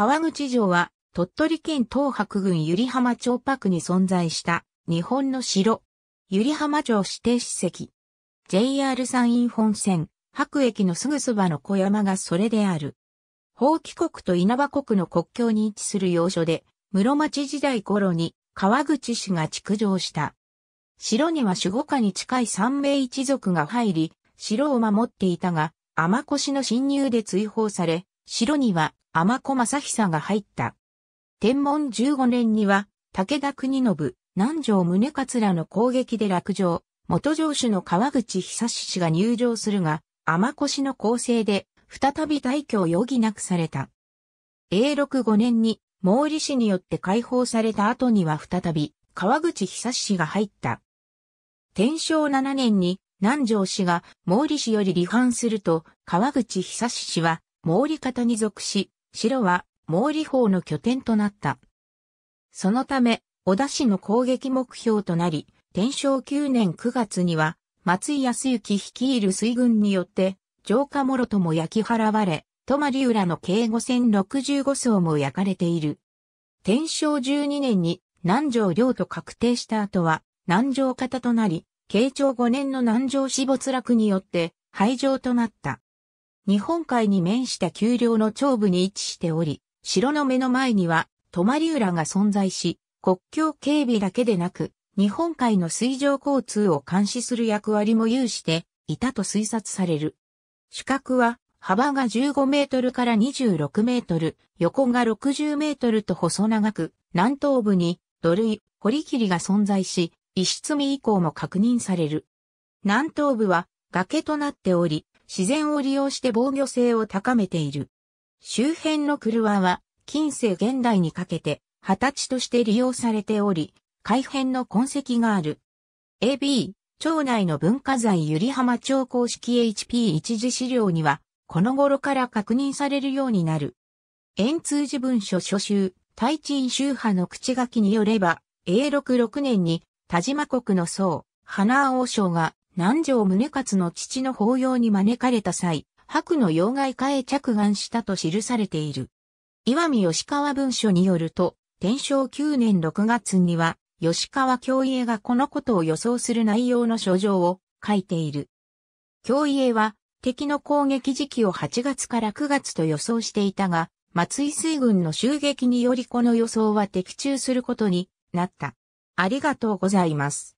川口城は、鳥取県東白郡百合浜町パクに存在した日本の城。百合浜町指定史跡。JR 山陰本線、白駅のすぐそばの小山がそれである。宝帰国と稲葉国の国境に位置する要所で、室町時代頃に川口市が築城した。城には守護下に近い三名一族が入り、城を守っていたが、天越の侵入で追放され、城には天子正久が入った。天文15年には、武田国信、南条宗勝らの攻撃で落城、元城主の川口久志氏が入城するが、天氏の構成で、再び退去を余儀なくされた。永禄5年に、毛利氏によって解放された後には再び、川口久志が入った。天正7年に、南条氏が毛利氏より離反すると、川口久志氏は毛利方に属し、城は毛利法の拠点となった。そのため、小田氏の攻撃目標となり、天正9年9月には、松井康幸率いる水軍によって、城下諸とも焼き払われ、泊浦の計5065層も焼かれている。天正12年に南城領と確定した後は、南城方となり、慶長5年の南城死没落によって、廃城となった。日本海に面した丘陵の頂部に位置しており、城の目の前には、泊浦が存在し、国境警備だけでなく、日本海の水上交通を監視する役割も有していたと推察される。主角は幅が15メートルから26メートル、横が60メートルと細長く、南東部に土塁、堀切が存在し、石積み以降も確認される。南東部は崖となっており、自然を利用して防御性を高めている。周辺のクルワは近世現代にかけて歳として利用されており、改変の痕跡がある。AB、町内の文化財ゆり浜町公式 HP 一次資料には、この頃から確認されるようになる。円通寺文書書集、大鎮宗派の口書きによれば、a 6 6年に、田島国の僧、花王将が、南条宗勝の父の法要に招かれた際、白の要害化へ着眼したと記されている。岩見吉川文書によると、天正9年6月には、吉川教家がこのことを予想する内容の書状を書いている。教家は、敵の攻撃時期を8月から9月と予想していたが、松井水軍の襲撃によりこの予想は的中することになった。ありがとうございます。